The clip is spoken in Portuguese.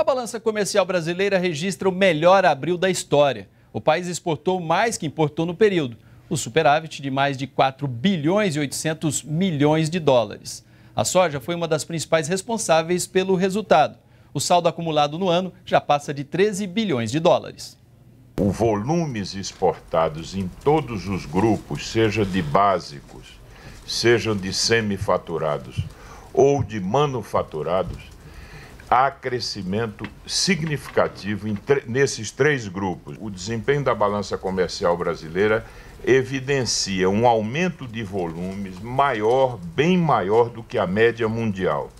A balança comercial brasileira registra o melhor abril da história. O país exportou mais que importou no período, o superávit de mais de 4 bilhões e 800 milhões de dólares. A soja foi uma das principais responsáveis pelo resultado. O saldo acumulado no ano já passa de 13 bilhões de dólares. Os volumes exportados em todos os grupos, seja de básicos, sejam de semifaturados ou de manufaturados, há crescimento significativo nesses três grupos. O desempenho da balança comercial brasileira evidencia um aumento de volumes maior, bem maior do que a média mundial.